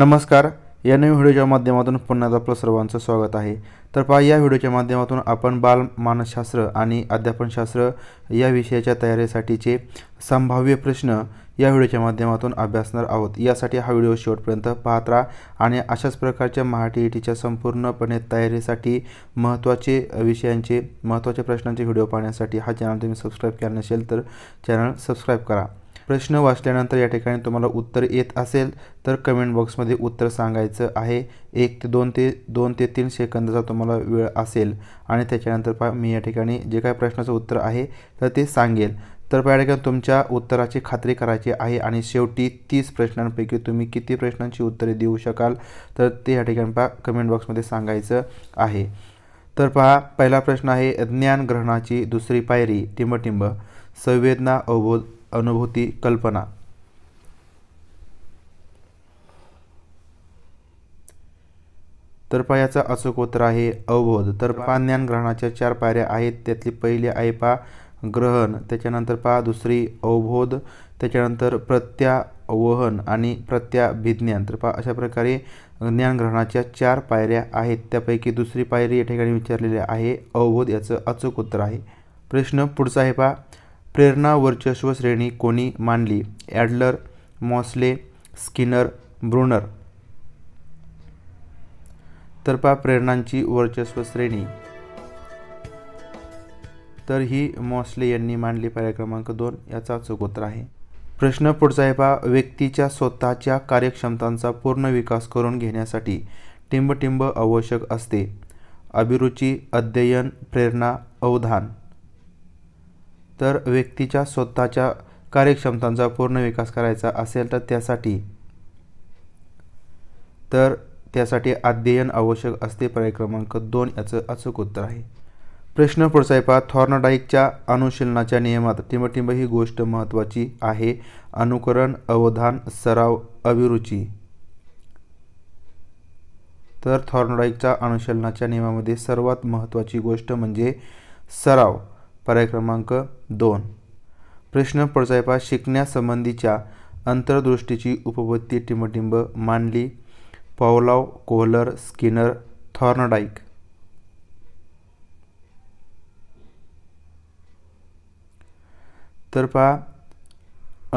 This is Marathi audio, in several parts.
नमस्कार या नवीन व्हिडिओच्या माध्यमातून पुन्हा आपलं सर्वांचं स्वागत आहे तर पहा या व्हिडिओच्या माध्यमातून आपण बाल मानसशास्त्र आणि अध्यापनशास्त्र या विषयाच्या तयारीसाठीचे संभाव्य प्रश्न या व्हिडिओच्या माध्यमातून अभ्यासणार आहोत यासाठी हा व्हिडिओ शेवटपर्यंत पाहत राहा आणि अशाच प्रकारच्या मराठी ईटीच्या संपूर्णपणे तयारीसाठी महत्त्वाचे विषयांचे महत्त्वाच्या प्रश्नांचे व्हिडिओ पाहण्यासाठी हा चॅनल तुम्ही सबस्क्राईब केला नसेल तर चॅनल सबस्क्राईब करा प्रश्न वाचल्यानंतर या ठिकाणी तुम्हाला उत्तर येत असेल तर कमेंट बॉक्समध्ये उत्तर सांगायचं आहे एक ते दोन ते दोन ते तीन सेकंदाचा तुम्हाला वेळ असेल आणि त्याच्यानंतर पहा मी या ठिकाणी जे काही प्रश्नाचं उत्तर आहे तर ते सांगेल तर पहा ठिकाणी तुमच्या उत्तराची खात्री करायची आहे आणि शेवटी तीस प्रश्नांपैकी तुम्ही किती प्रश्नांची उत्तरे देऊ शकाल तर ते या ठिकाणी पहा कमेंट बॉक्समध्ये सांगायचं आहे तर पहा पहिला प्रश्न आहे ज्ञान ग्रहणाची दुसरी पायरी टिंबटिंब संवेदना अवबोध अनुभूती कल्पना तर अचूक उत्तर आहे अवबोध तर पा ग्रहणाच्या चार पायऱ्या आहेत त्यातली पहिली आहे पा ग्रहण त्याच्यानंतर पा दुसरी अवबोध त्याच्यानंतर प्रत्यावहन आणि प्रत्याभिज्ञान तर पा अशा प्रकारे ज्ञान ग्रहणाच्या चार पायऱ्या आहेत त्यापैकी दुसरी पायरी या ठिकाणी विचारलेली आहे अवबोध याचं अचूक उत्तर आहे प्रश्न पुढचा आहे पा प्रेरणा वर्चस्व श्रेणी कोणी मांडली ॲडलर मॉस्ले स्किनर ब्रुनर तर पहा प्रेरणांची वर्चस्व श्रेणी तर ही मॉस्ले यांनी मांडली पर्याय क्रमांक दोन याचा अचूक आहे प्रश्न पुढचा आहे पहा व्यक्तीच्या स्वतःच्या कार्यक्षमतांचा पूर्ण विकास करून घेण्यासाठी टिंबटिंब आवश्यक असते अभिरुची अध्ययन प्रेरणा अवधान तर व्यक्तीच्या स्वतःच्या कार्यक्षमतांचा पूर्ण विकास करायचा असेल तर त्यासाठी तर त्यासाठी अध्ययन आवश्यक असते पर्याय क्रमांक दोन याचं अचूक उत्तर आहे प्रश्न पुढचा आहे पहा अनुशीलनाच्या नियमात टिंबटिंब ही गोष्ट महत्त्वाची आहे अनुकरण अवधान सराव अभिरुची तर थॉर्नडाईकच्या अनुशीलनाच्या नियमामध्ये सर्वात महत्त्वाची गोष्ट म्हणजे सराव पर्याय क्रमांक दोन प्रश्न पडसाहेबात शिकण्यासंबंधीच्या अंतर्दृष्टीची उपपत्ती टिंबटिंब मांडली पावलाव कोहलर स्किनर थॉर्नडाईक तर पहा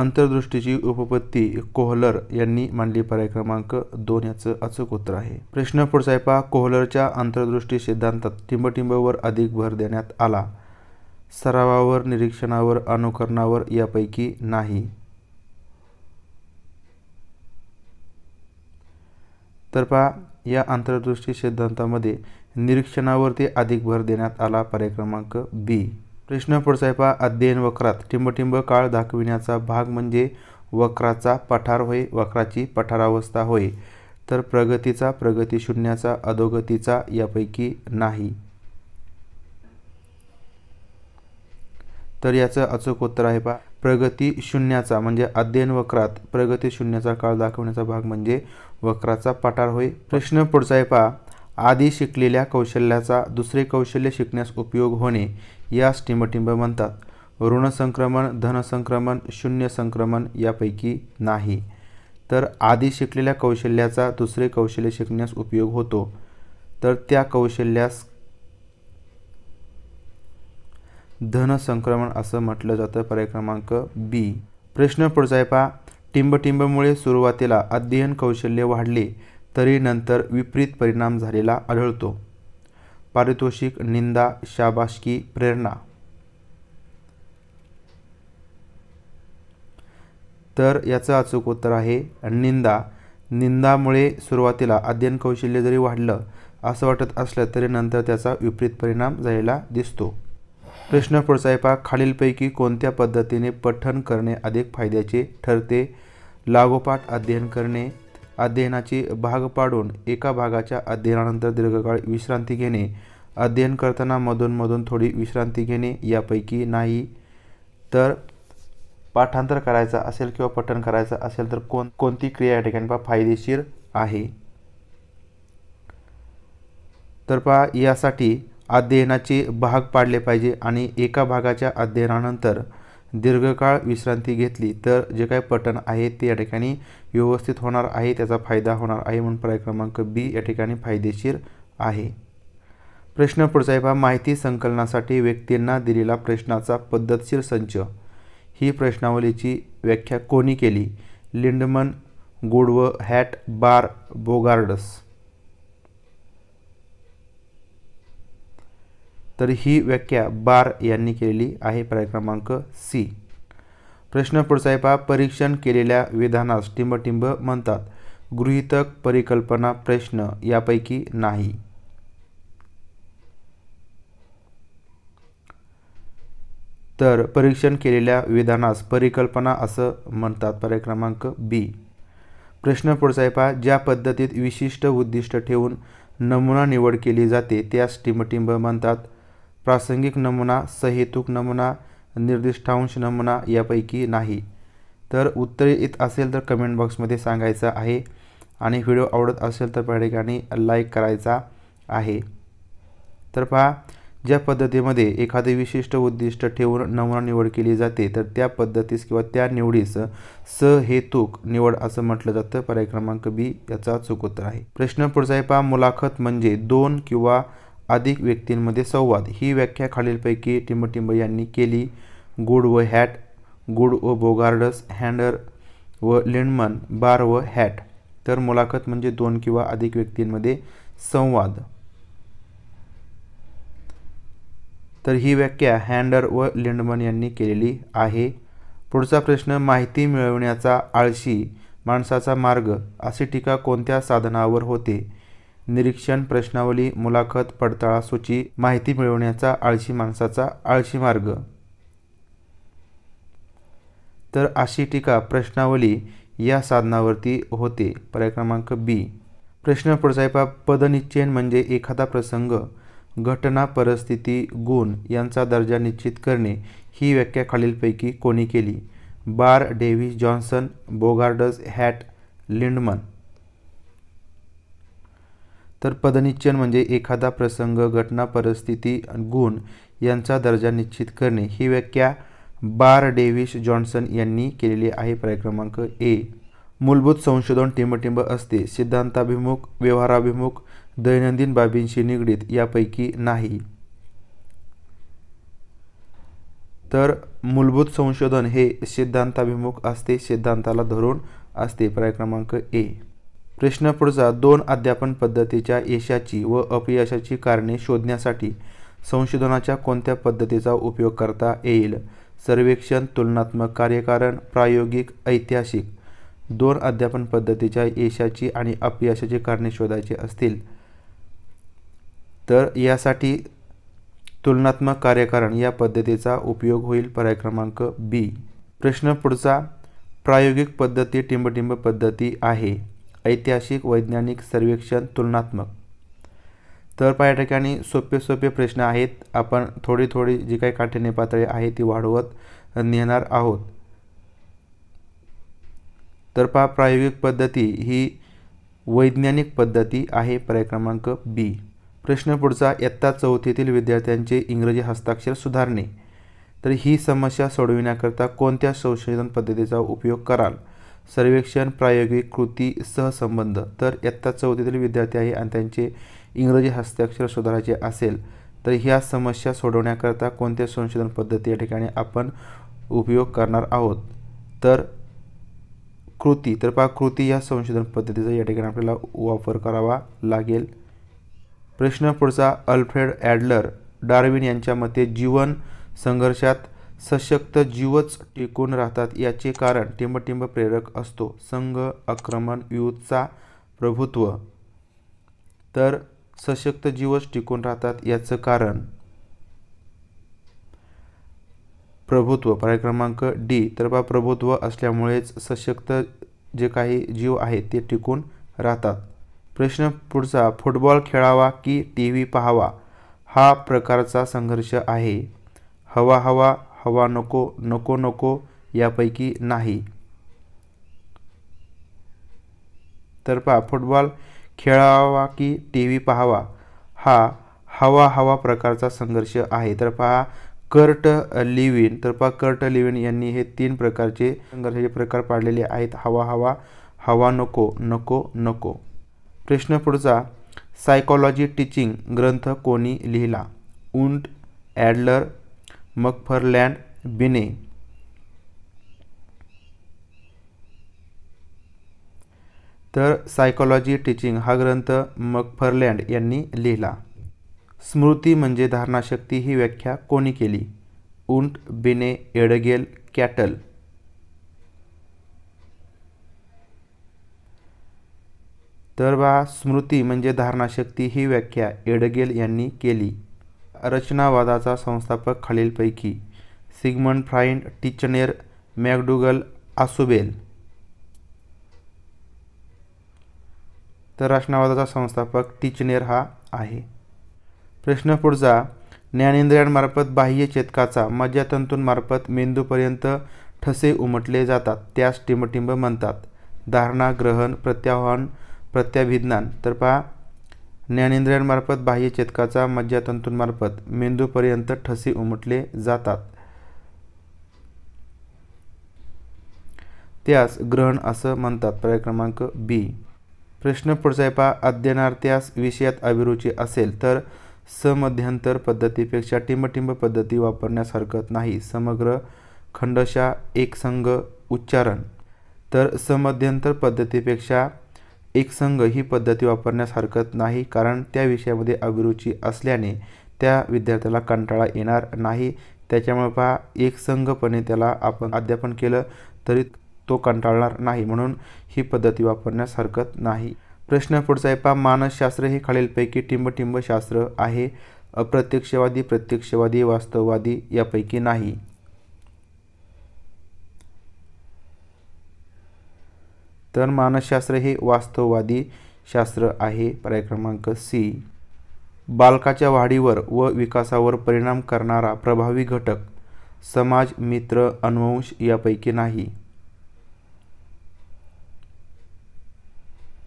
अंतर्दृष्टीची उपपत्ती कोहलर यांनी मांडली पर्याय क्रमांक दोन याचं अचूक उत्तर आहे प्रश्न पुढचा आहे पहा कोहलरच्या अंतर्दृष्टी सिद्धांतात टिंबटिंबवर अधिक भर देण्यात आला सरावावर निरीक्षणावर अनुकरणावर यापैकी नाही तर पहा या आंतरदृष्टी सिद्धांतामध्ये निरीक्षणावरती अधिक भर देण्यात आला पर्याय क्रमांक बी प्रश्न पुढचा आहे पहा अध्ययन वक्रात टिंबटिंब काळ दाखविण्याचा भाग म्हणजे वक्राचा पठार होय वक्राची पठारावस्था होय तर प्रगतीचा प्रगती शून्याचा अधोगतीचा यापैकी नाही तर याचं अचूक उत्तर आहे पा प्रगती शून्याचा म्हणजे अध्ययन वक्रात प्रगती शून्याचा काळ दाखवण्याचा भाग म्हणजे वक्राचा पठार होय प्रश्न पुढचा आहे पा आधी शिकलेल्या कौशल्याचा दुसरे कौशल्य शिकण्यास उपयोग होणे या स्टिंबटिंब म्हणतात ऋण संक्रमण धनसंक्रमण शून्य संक्रमण यापैकी नाही तर आधी शिकलेल्या कौशल्याचा दुसरे कौशल्य शिकण्यास उपयोग होतो तर त्या कौशल्यास धन संक्रमण असं म्हटलं जातं पर्याय क्रमांक बी प्रश्न पुढचा आहे पहा टिंबटिंबमुळे सुरुवातीला अध्ययन कौशल्य वाढले तरी नंतर विपरीत परिणाम झालेला आढळतो पारितोषिक निंदा शाबाशकी प्रेरणा तर याचं अचूक उत्तर आहे निंदा निंदामुळे सुरुवातीला अध्ययन कौशल्य जरी वाढलं असं वाटत असलं तरी नंतर त्याचा विपरीत परिणाम झालेला दिसतो प्रश्न पहा खालीलपैकी कोणत्या पद्धतीने पठण करणे अधिक फायद्याचे ठरते लागोपाठ अध्ययन करणे अध्ययनाचे भाग पाडून एका भागाच्या अध्ययनानंतर दीर्घकाळ विश्रांती घेणे अध्ययन करताना मधूनमधून थोडी विश्रांती घेणे यापैकी नाही तर पाठांतर करायचा असेल किंवा पठण करायचं असेल तर कोण कोणती क्रिया या ठिकाणी पहा फायदेशीर आहे तर पहा यासाठी अध्ययनाचे भाग पाडले पाहिजे आणि एका भागाच्या अध्ययनानंतर दीर्घकाळ विश्रांती घेतली तर जे काही पठण आहे ते या ठिकाणी व्यवस्थित होणार आहे त्याचा फायदा होणार आहे म्हणून पर्याय क्रमांक बी या ठिकाणी फायदेशीर आहे प्रश्न पुढचा आहे पहा माहिती संकलनासाठी व्यक्तींना दिलेला प्रश्नाचा पद्धतशीर संच ही प्रश्नावलीची व्याख्या कोणी केली लिंडमन गोडव हॅट बार बोगार्डस तर ही व्याख्या बार यांनी केलेली आहे पर्याय क्रमांक सी प्रश्न पुढचा आहे पहा परीक्षण केलेल्या विधानास टिंबटिंब म्हणतात गृहितक परिकल्पना प्रश्न यापैकी नाही तर परीक्षण केलेल्या विधानास परिकल्पना असं म्हणतात पर्याय क्रमांक बी प्रश्न पुढचा आहे पहा ज्या पद्धतीत विशिष्ट उद्दिष्ट ठेवून नमुना निवड केली जाते त्यास टिंबटिंब म्हणतात प्रासंगिक नमुना सहेतुक नमुना निर्दिष्टांश नमुना यापैकी नाही तर उत्तर येत असेल तर कमेंट बॉक्समध्ये सांगायचं आहे आणि व्हिडिओ आवडत असेल तर त्या ठिकाणी लाईक करायचा आहे तर पहा ज्या पद्धतीमध्ये एखादे विशिष्ट उद्दिष्ट ठेवून नमुना निवड केली जाते तर त्या पद्धतीस किंवा त्या निवडीस सहेतुक निवड असं म्हटलं जातं पर्याय क्रमांक बी याचा चुकोत्तर आहे प्रश्न पुढचा आहे पहा मुलाखत म्हणजे दोन किंवा अधिक व्यक्तींमध्ये संवाद ही व्याख्या खालीलपैकी टिंबटिंब यांनी केली गुड व हॅट गुड व बोगार्डस हँडर व लिंडमन बार व हॅट तर मुलाखत म्हणजे दोन किंवा अधिक व्यक्तींमध्ये संवाद तर ही व्याख्या हँडर व लिंडमन यांनी केलेली आहे पुढचा प्रश्न माहिती मिळवण्याचा आळशी माणसाचा मार्ग अशी टीका कोणत्या साधनावर होते निरीक्षण प्रश्नावली मुलाखत सूची माहिती मिळवण्याचा आळशी माणसाचा आळशी मार्ग तर अशी टीका प्रश्नावली या साधनावरती होते पर्याय क्रमांक बी प्रश्न पडसाहेबा पदनिश्चयन म्हणजे एखादा प्रसंग घटना परिस्थिती गुण यांचा दर्जा निश्चित करणे ही व्याख्या खालीलपैकी कोणी केली Barr Davis Johnson Bogardus Hatt Lindeman तर पदनिश्चयन म्हणजे एखादा प्रसंग घटना परिस्थिती गुण यांचा दर्जा निश्चित करणे ही व्याख्या बार डेव्हिस जॉन्सन यांनी केलेली आहे प्राय क्रमांक ए मूलभूत संशोधन टिंबटिंब असते सिद्धांताभिमुख व्यवहाराभिमुख दैनंदिन बाबींशी निगडीत यापैकी नाही तर मूलभूत संशोधन हे सिद्धांताभिमुख असते सिद्धांताला धरून असते पर्याय क्रमांक ए प्रश्न पुढचा दोन अध्यापन पद्धतीच्या यशाची व अपयशाची कारणे शोधण्यासाठी संशोधनाच्या कोणत्या पद्धतीचा उपयोग करता येईल सर्वेक्षण तुलनात्मक कार्यकारण प्रायोगिक ऐतिहासिक दोन अध्यापन पद्धतीच्या यशाची आणि अपयशाची कारणे शोधायची असतील तर यासाठी तुलनात्मक कार्यकारण या पद्धतीचा उपयोग होईल पर्याय क्रमांक बी प्रश्न पुढचा प्रायोगिक पद्धती टिंबटिंब पद्धती आहे ऐतिहासिक वैज्ञानिक सर्वेक्षण तुलनात्मक तर पाया ठिकाणी सोपे सोपे प्रश्न आहेत आपण थोडी थोडी जी काही काठिण्य पातळी आहे ती वाढवत नेणार आहोत तर पा प्रायोगिक पद्धती ही वैज्ञानिक पद्धती आहे पर्याय क्रमांक बी प्रश्न पुढचा इयत्ता चौथीतील विद्यार्थ्यांचे इंग्रजी हस्ताक्षर सुधारणे तर ही समस्या सोडविण्याकरता कोणत्या संशोधन पद्धतीचा उपयोग कराल सर्वेक्षण प्रायोगिक कृती सहसंबंध तर इयत्ता चौथीतील विद्यार्थी आहे आणि त्यांचे इंग्रजी हस्ताक्षर सुधारायचे असेल तर ह्या समस्या सोडवण्याकरता कोणत्या संशोधन पद्धती या ठिकाणी आपण उपयोग करणार आहोत तर कृती तर पहा कृती या संशोधन पद्धतीचा या ठिकाणी आपल्याला वापर करावा लागेल प्रश्न पुढचा अल्फ्रेड ॲडलर डार्विन यांच्या मते जीवन संघर्षात सशक्त जीवच टिकून राहतात याचे कारण टिंबटिंब प्रेरक असतो संघ आक्रमण युथचा प्रभुत्व तर सशक्त जीवच टिकून राहतात याचं कारण प्रभुत्व पर्याय क्रमांक डी तर बा प्रभुत्व असल्यामुळेच सशक्त जे काही जीव आहेत ते टिकून राहतात प्रश्न पुढचा फुटबॉल खेळावा की टी व्ही पाहावा हा प्रकारचा संघर्ष आहे हवा हवा हवा नको नको नको यापैकी नाही तर पहा फुटबॉल खेळावा की टी व्ही पाहावा हा हवा हवा प्रकारचा संघर्ष आहे तर पहा कर्ट लिविन तर पहा कर्ट लिव्हिन यांनी हे तीन प्रकारचे संघर्षाचे प्रकार पाडलेले आहेत हवा हवा हवा नको नको नको प्रश्न पुढचा सायकॉलॉजी टीचिंग ग्रंथ कोणी लिहिला उंट ॲडलर मकफरलँड बिने तर सायकोलॉजी टीचिंग हा ग्रंथ मकफरलँड यांनी लिहिला स्मृती म्हणजे धारणाशक्ती ही व्याख्या कोणी केली उंट बिने एडगेल कॅटल तर बा स्मृती म्हणजे धारणाशक्ती ही व्याख्या एडगेल यांनी केली रचनावादाचा संस्थापक खालीलपैकी सिगमंड फ्राईंड टिचनेर मॅकडुगल आसुबेल तर रचनावादाचा संस्थापक टिचनेर हा आहे प्रश्न पुढचा ज्ञानेंद्रियांमार्फत बाह्य चेतकाचा मज्जातंतूंमार्फत मेंदूपर्यंत ठसे उमटले जातात त्यास टिंबटिंब म्हणतात धारणा ग्रहण प्रत्याह्वान प्रत्याभिज्ञान तर पहा ज्ञानेंद्रियांमार्फत बाह्य चेतकाचा मज्जातंतूंमार्फत मेंदूपर्यंत ठसे उमटले जातात त्यास ग्रहण असं म्हणतात पर्याय क्रमांक बी प्रश्न पुढचा आहे त्यास अध्ययनार्थ्यास विषयात अभिरुची असेल तर समध्यंतर पद्धतीपेक्षा टिंबटिंब पद्धती वापरण्यास हरकत नाही समग्र खंडशा एकसंग उच्चारण तर समध्यंतर पद्धतीपेक्षा एकसंघ ही पद्धती वापरण्यास हरकत नाही कारण त्या विषयामध्ये अभिरुची असल्याने त्या विद्यार्थ्याला कंटाळा येणार नाही त्याच्यामुळे पहा एकसंघपणे त्याला आपण अध्यापन केलं तरी तो कंटाळणार नाही म्हणून ही पद्धती वापरण्यास हरकत नाही प्रश्न पुढचा आहे पहा मानसशास्त्र हे खालीलपैकी टिंबटिंबशास्त्र शास्त्र आहे अप्रत्यक्षवादी प्रत्यक्षवादी वास्तववादी यापैकी नाही तर मानसशास्त्र हे वास्तववादी शास्त्र आहे पर्याय क्रमांक सी बालकाच्या वाढीवर व विकासावर परिणाम करणारा प्रभावी घटक समाज मित्र अनुवंश यापैकी नाही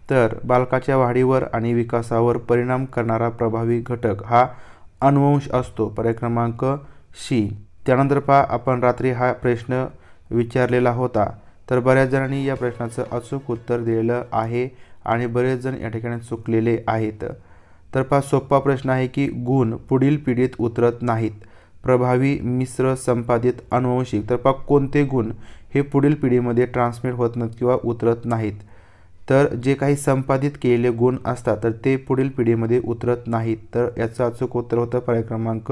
तर बालकाच्या वाढीवर आणि विकासावर परिणाम करणारा प्रभावी घटक हा अनुवंश असतो पर्याय क्रमांक शी त्यानंतर पहा आपण रात्री हा प्रश्न विचारलेला होता तर बऱ्याच जणांनी या प्रश्नाचं अचूक उत्तर दिलेलं आहे आणि बरेच जण या ठिकाणी चुकलेले आहेत तर पहा सोपा प्रश्न आहे की गुण पुढील पिढीत उतरत नाहीत प्रभावी मिश्र संपादित अनुवंशिक तर पा कोणते गुण हे पुढील पिढीमध्ये ट्रान्समिट होत नाहीत किंवा उतरत नाहीत तर जे काही संपादित केलेले गुण असतात तर ते पुढील पिढीमध्ये उतरत नाहीत तर याचं अचूक उत्तर होतं पर्याय क्रमांक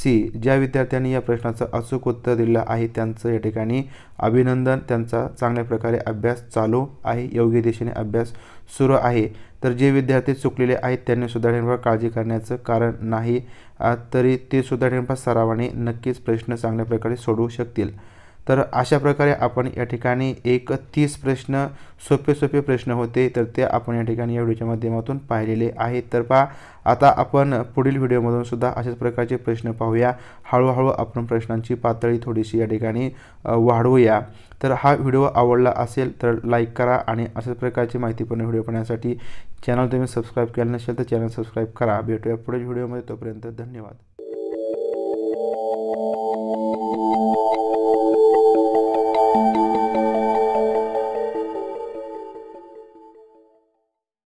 सी ज्या विद्यार्थ्यांनी या प्रश्नाचं अचूक उत्तर दिलं आहे त्यांचं या ठिकाणी अभिनंदन त्यांचा चांगल्या प्रकारे अभ्यास चालू आहे योग्य दिशेने अभ्यास सुरू आहे तर जे विद्यार्थी चुकलेले आहेत त्यांनी सुधारणेवर काळजी करण्याचं कारण नाही तरी ते सुधारणेवर सरावाने नक्कीच प्रश्न चांगल्या प्रकारे सोडवू शकतील तर अशा प्रकारे आपण या ठिकाणी एक तीस प्रश्न सोपे सोपे प्रश्न होते तर ते आपण या ठिकाणी या व्हिडिओच्या माध्यमातून पाहिलेले आहेत तर पा आता आपण पुढील व्हिडिओमधून सुद्धा अशाच प्रकारचे प्रश्न पाहूया हळूहळू आपण प्रश्नांची पातळी थोडीशी या ठिकाणी वाढवूया तर हा व्हिडिओ आवडला असेल तर लाईक करा आणि अशाच प्रकारची माहितीपूर्ण व्हिडिओ पाहण्यासाठी चॅनल तुम्ही सबस्क्राईब केलं नसेल तर चॅनल सबस्क्राईब करा भेटूया पुढील व्हिडिओमध्ये तोपर्यंत धन्यवाद